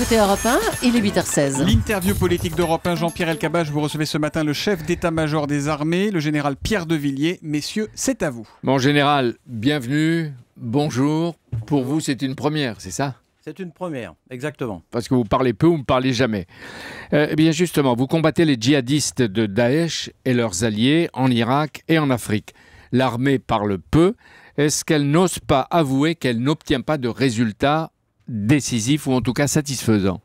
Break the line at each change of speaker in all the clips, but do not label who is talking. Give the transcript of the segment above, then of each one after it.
écoutez Europe 1, il est 8h16. L'interview politique d'Europe Jean-Pierre Elkabach, vous recevez ce matin le chef d'état-major des armées, le
général Pierre de Villiers. Messieurs, c'est à vous. Mon général, bienvenue, bonjour. Pour vous, c'est une première, c'est ça c'est une première, exactement. Parce que vous parlez peu ou ne parlez jamais. Euh, eh bien justement, vous combattez les djihadistes de Daesh et leurs alliés en Irak et en Afrique. L'armée parle peu. Est-ce qu'elle n'ose pas avouer qu'elle n'obtient pas de résultats décisif ou en tout cas satisfaisant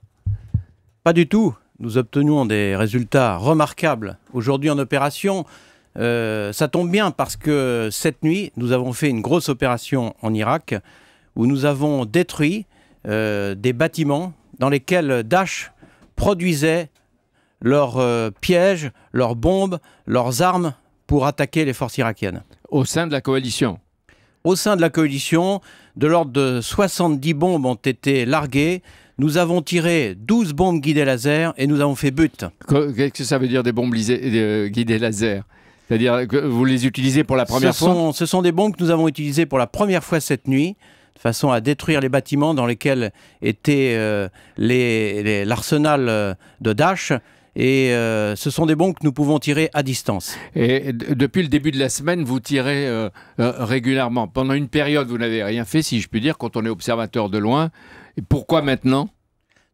Pas du tout. Nous obtenons des résultats remarquables aujourd'hui en opération. Euh, ça tombe bien parce que cette nuit, nous avons fait une grosse opération en Irak où nous avons détruit euh, des bâtiments dans lesquels Daesh produisait leurs euh, pièges, leurs bombes, leurs armes pour attaquer les forces irakiennes. Au sein de la coalition au sein de la coalition, de l'ordre de 70 bombes ont été larguées. Nous avons tiré 12 bombes guidées laser et nous avons fait but. Qu'est-ce que ça veut dire des bombes euh, guidées laser C'est-à-dire que vous les utilisez pour la première fois Ce sont des bombes que nous avons utilisées pour la première fois cette nuit de façon à détruire les bâtiments dans lesquels était euh, l'arsenal euh, de Daesh et euh, ce sont des bons que nous pouvons tirer à distance. Et
depuis le début de la semaine, vous tirez euh, euh, régulièrement. Pendant une période, vous n'avez rien fait, si je puis dire, quand on est observateur de loin. Et pourquoi maintenant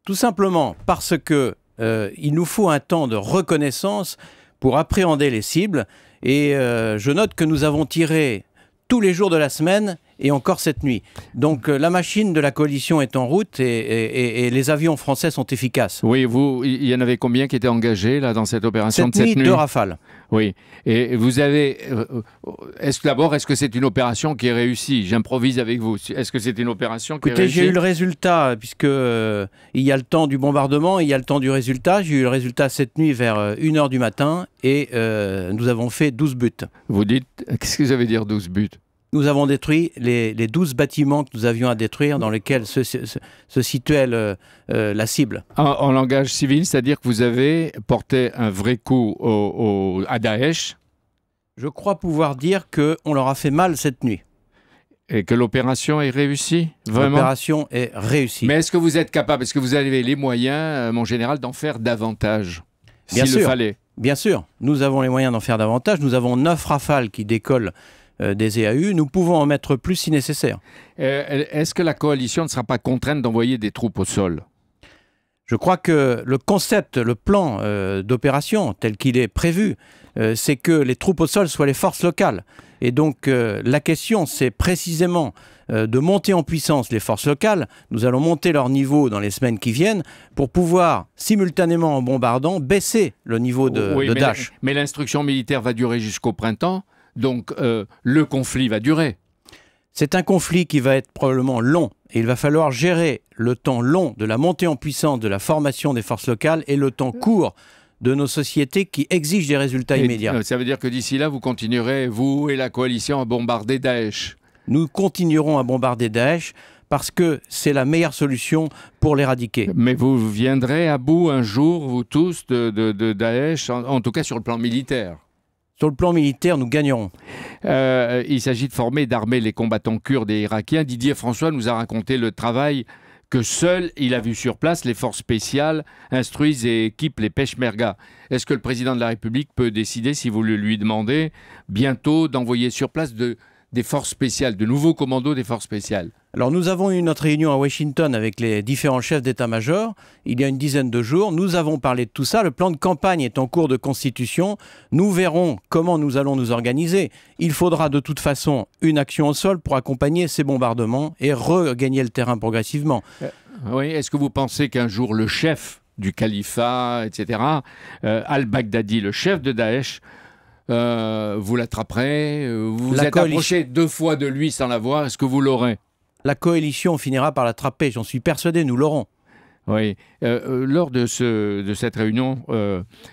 Tout simplement parce
que il nous faut un temps de reconnaissance pour appréhender les cibles. Et je note que nous avons tiré tous les jours de la semaine et encore cette nuit. Donc euh, la machine de la coalition est en route et, les avions français sont efficaces. Oui,
vous, il y en avait combien qui étaient engagés là dans cette opération de cette nuit, nuit Deux rafales. Oui. Et vous avez. Euh, est-ce d'abord, est-ce que c'est une opération qui est réussie J'improvise avec vous. Est-ce que c'est une opération qui est réussie J'ai eu le
résultat euh, puisque il y a le temps du bombardement, il y a le temps du résultat. J'ai eu le résultat cette nuit vers 1h du matin et nous avons fait 12 buts. Vous dites, qu'est-ce que vous avez dire 12 buts nous avons détruit les, douze 12 bâtiments que nous avions à détruire dans lesquels se, se, situait euh, la cible. En, langage
civil, c'est-à-dire que vous avez porté un vrai coup au, à Daesh Je crois pouvoir dire qu'on leur a fait mal cette nuit. Et que l'opération est réussie Vraiment L'opération est réussie. Mais est-ce que vous êtes capable, est-ce que vous avez les moyens, euh, mon général, d'en faire davantage Bien sûr. Bien sûr, nous avons les moyens d'en faire davantage. Nous
avons neuf rafales qui décollent euh, des EAU, nous pouvons en mettre plus si nécessaire. Euh, est-ce que la coalition ne sera pas contrainte d'envoyer des troupes au sol je crois que le concept, le plan euh, d'opération tel qu'il est prévu, c'est que les troupes au sol soient les forces locales. Et donc la question, c'est précisément de monter en puissance les forces locales. Nous allons monter leur niveau dans les semaines qui viennent pour pouvoir, simultanément en bombardant, baisser le niveau de, Dash. Daesh.
mais l'instruction militaire va durer jusqu'au printemps. Donc euh, le conflit va durer. C'est un conflit qui va être
probablement long et il va falloir gérer le temps long de la montée en puissance de la formation des forces locales et le temps court de nos sociétés qui exigent des résultats immédiats. Euh, ça veut dire que d'ici là, vous continuerez, vous et la coalition, à bombarder Daesh Nous continuerons à bombarder
Daesh parce que c'est la meilleure solution pour l'éradiquer. Mais vous viendrez à bout un jour, vous tous, de, de, Daesh, en tout cas sur le plan militaire sur le plan militaire, nous gagnerons. Euh, il s'agit de former et d'armer les combattants kurdes et irakiens. Didier François nous a raconté le travail que seul il a vu sur place les forces spéciales instruisent et équipent les Peshmerga. Est-ce que le président de la République peut décider, si vous le lui demandez, bientôt d'envoyer sur place de, des forces spéciales, de nouveaux commandos des forces spéciales
alors nous avons eu notre réunion à Washington avec les différents chefs d'état-major il y a une dizaine de jours. Nous avons parlé de tout ça. Le plan de campagne est en cours de constitution. Nous verrons comment nous allons nous organiser. Il faudra de toute façon une action au sol pour accompagner ces bombardements
et regagner le terrain progressivement. Euh, oui, est-ce que vous pensez qu'un jour le chef du califat, etc., euh, al-Baghdadi, le chef de Daesh, euh, vous l'attraperez, euh, vous êtes approché deux fois de lui sans l'avoir, est-ce que vous l'aurez La coalition finira par l'attraper, j'en suis persuadé, nous l'aurons. Oui. Euh, lors de, ce, de, cette réunion,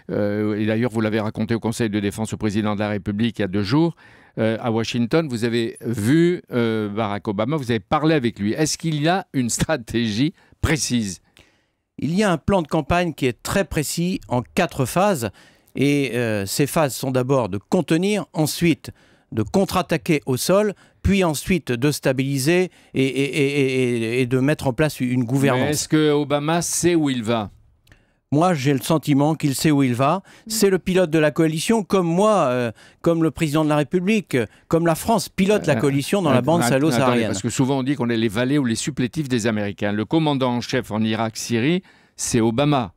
et d'ailleurs vous l'avez raconté au Conseil de défense au président de la République il y a deux jours, à Washington, vous avez vu Barack Obama, vous avez parlé avec lui. Est-ce qu'il y a une stratégie précise Il y a un plan de campagne
qui est très précis en quatre phases et euh, ces phases sont d'abord de contenir, ensuite de contre-attaquer au sol, puis ensuite de stabiliser et, de mettre en place une gouvernance. Est-ce
que Obama sait où il va
moi, j'ai le sentiment qu'il sait où il va. Mm. C'est le pilote de la coalition, comme moi, euh, comme le président de la République, comme la France pilote la euh, coalition dans la bande salo-saharienne. Parce que
souvent on dit qu'on est les valets ou les supplétifs des Américains. Le commandant en chef en Irak-Syrie, c'est Obama.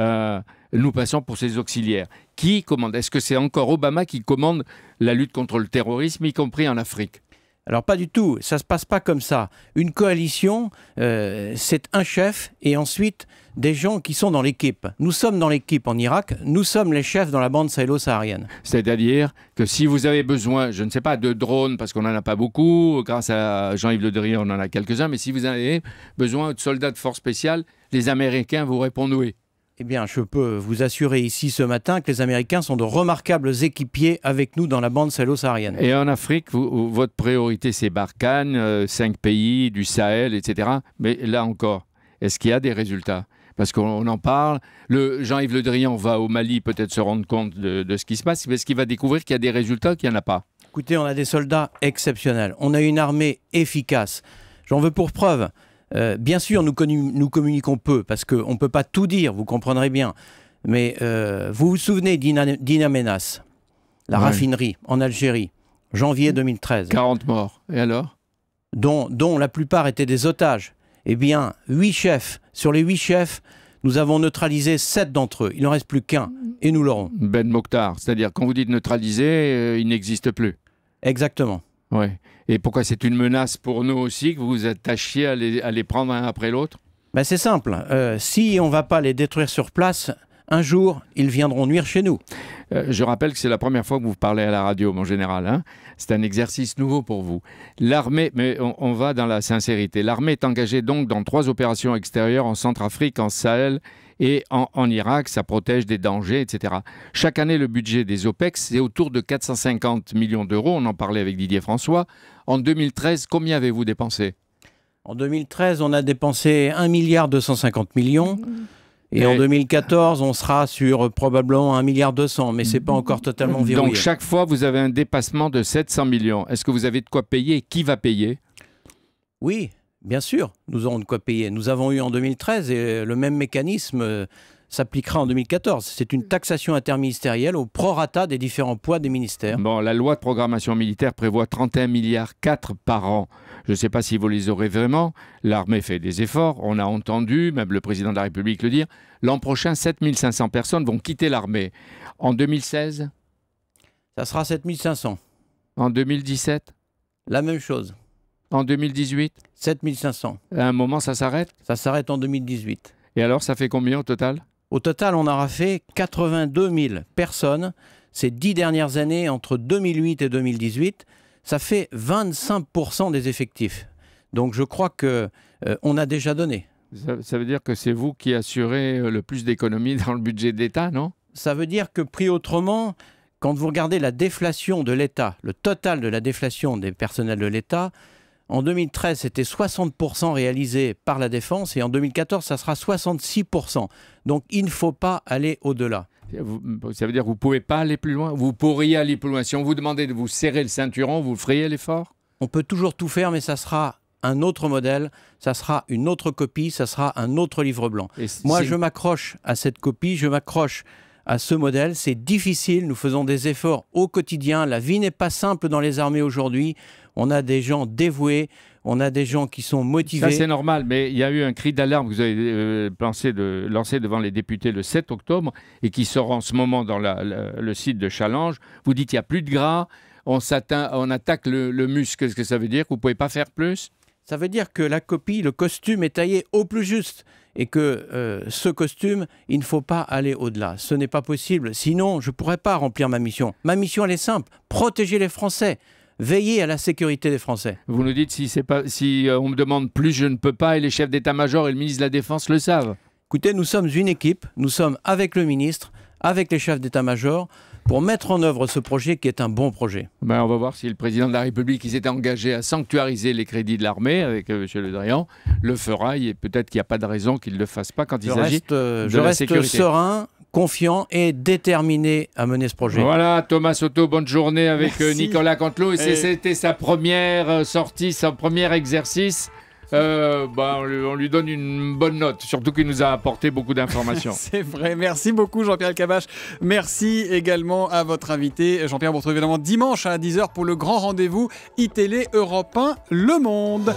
Euh, nous passons pour ces auxiliaires. Qui commande Est-ce que c'est encore Obama qui commande la lutte contre le terrorisme, y compris en Afrique alors pas du tout, ça se passe pas comme ça.
Une coalition, euh, c'est un chef et ensuite des gens qui sont dans l'équipe. Nous sommes dans l'équipe en Irak, nous sommes les chefs dans la bande sahélo-saharienne. C'est-à-dire que
si vous avez besoin, je ne sais pas, de drones, parce qu'on n'en a pas beaucoup, grâce à Jean-Yves Le Drian on en a quelques-uns, mais si vous avez besoin de soldats de force spéciale, les Américains vous répondent oui.
Eh bien, je peux vous assurer ici ce matin que les Américains sont de remarquables équipiers avec nous
dans la bande sahélo-saharienne. Et en Afrique, votre priorité, c'est Barkhane, euh, cinq pays, du Sahel, etc. Mais là encore, est-ce qu'il y a des résultats parce qu'on en parle. Jean-Yves Le Drian va au Mali peut-être se rendre compte de, ce qui se passe, Est-ce qu'il va découvrir qu'il y a des résultats qu'il n'y en a pas.
Écoutez, on a des soldats exceptionnels, on a une armée efficace. J'en veux pour preuve euh, bien sûr, nous, communiquons peu parce qu'on ne peut pas tout dire, vous comprendrez bien. Mais euh, vous vous souvenez d'Inamenas, la raffinerie en Algérie, janvier 2013. Mm. 40 morts. Et alors dont, la plupart étaient des otages. Eh bien, huit chefs, sur les huit chefs, nous avons neutralisé
sept d'entre eux. Il n'en reste plus qu'un et nous l'aurons. Ben Mokhtar, c'est-à-dire quand vous dites neutraliser, euh, il n'existe plus. Exactement. Oui. Et pourquoi c'est une menace pour nous aussi que vous vous attachiez à les, prendre un après l'autre ben, C'est simple. Euh, si on ne va pas les détruire sur place, un jour, ils viendront nuire chez nous. Euh, je rappelle que c'est la première fois que vous parlez à la radio, mon général. Hein. c'est un exercice nouveau pour vous. L'armée, mais on, va dans la sincérité, l'armée est engagée donc dans trois opérations extérieures en Centrafrique, en Sahel et en, Irak, ça protège des dangers, etc. Chaque année, le budget des OPEX, c'est autour de 450 millions d'euros. On en parlait avec Didier François. En 2013, combien avez-vous dépensé
En 2013, on a dépensé 1 milliard 250 millions. Et en
2014, on sera sur probablement 1 milliard 200, mais c'est pas encore totalement verrouillé. Donc chaque fois, vous avez un dépassement de 700 millions. Est-ce que vous avez de quoi payer Qui va payer Oui,
Bien sûr, nous aurons de quoi payer. Nous avons eu en 2013 et euh, le même mécanisme euh, s'appliquera en 2014. C'est une hmm. taxation interministérielle au prorata des différents poids des ministères.
Bon, la loi de programmation militaire prévoit 31 milliards 4 par an. Je ne sais pas si vous les aurez vraiment. L'armée fait des efforts. On a entendu, même le président de la République le dire. L'an prochain, 7500 personnes vont quitter l'armée. En 2016 Ça sera 7500. En 2017 La même chose. En 2018
7500. À un moment, ça s'arrête Ça s'arrête en 2018. Et alors, ça fait combien au total Au total, on aura fait 82 000 personnes ces dix dernières années, entre 2008 et 2018. Ça fait 25% des effectifs. Donc je crois qu'on euh, a déjà donné. Ça, ça veut dire que c'est vous qui assurez euh, le plus d'économies dans le budget de l'État, non Ça veut dire que pris autrement, quand vous regardez la déflation de l'État, le total de la déflation des personnels de l'État, en 2013, c'était 60% réalisé par la défense et en 2014, ça sera 66%. Donc il
ne faut pas aller au-delà. Ça veut dire que vous ne pouvez pas aller plus loin Vous pourriez aller plus loin. Si on vous demandait de vous serrer le ceinturon, vous feriez l'effort On peut toujours tout faire, mais ça sera un autre
modèle, ça sera une autre copie, ça sera un autre livre blanc. Moi, je m'accroche à cette copie, je m'accroche à ce modèle. C'est difficile, nous faisons des efforts au quotidien. La vie n'est pas simple dans les armées aujourd'hui on a des gens dévoués, on a des gens qui sont motivés. Ça, c'est
normal, mais il y a eu un cri d'alarme que vous avez euh, lancé devant les députés le 7 octobre et qui sort en ce moment dans le site de Challenge. Vous dites il n'y a plus de gras, on, attaque le, muscle. Qu'est-ce que ça veut dire Vous ne pouvez pas faire plus ça veut
dire que la copie, le costume est taillé au plus juste et que euh, ce costume, il ne faut pas aller au-delà. Ce n'est pas possible. Sinon, je ne pourrais pas remplir ma mission. Ma mission, elle est simple, protéger les Français veiller à la sécurité des Français. Vous nous dites si, pas, si euh, on me demande plus, je ne peux pas, et les chefs d'état-major et le ministre de la Défense le savent. Écoutez, nous sommes une équipe, nous sommes avec le ministre, avec les chefs d'état-major pour mettre en œuvre ce projet qui est un bon
projet. Ben, on va voir si le président de la République, qui s'était engagé à sanctuariser les crédits de l'armée avec euh, M. Le Drian, le fera et peut-être qu'il n'y a pas de raison qu'il ne le fasse pas quand il s'agit euh, de je reste serein,
confiant et déterminé à mener ce projet.
Voilà, Thomas Soto, bonne journée avec euh, Nicolas Cantelot. Et, c'était sa première euh, sortie, son premier exercice. Euh, bah, on, lui, donne une bonne note, surtout qu'il nous a apporté beaucoup d'informations. C'est
vrai, merci beaucoup Jean-Pierre Cabache. Merci également à votre invité. Jean-Pierre, vous retrouve évidemment dimanche à 10h pour le grand rendez-vous ITL Europe 1 Le Monde.